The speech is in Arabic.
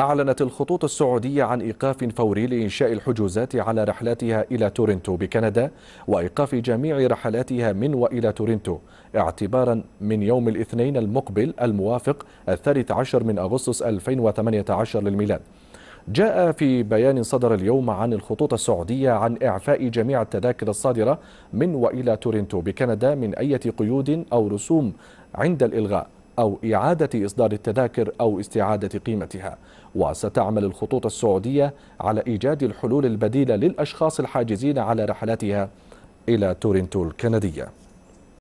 أعلنت الخطوط السعودية عن إيقاف فوري لإنشاء الحجوزات على رحلاتها إلى تورنتو بكندا وإيقاف جميع رحلاتها من وإلى تورنتو اعتبارا من يوم الاثنين المقبل الموافق الثالث عشر من أغسطس 2018 للميلاد جاء في بيان صدر اليوم عن الخطوط السعودية عن إعفاء جميع التذاكر الصادرة من وإلى تورنتو بكندا من أي قيود أو رسوم عند الإلغاء أو إعادة إصدار التذاكر أو استعادة قيمتها وستعمل الخطوط السعودية على إيجاد الحلول البديلة للأشخاص الحاجزين على رحلاتها إلى تورنتو الكندية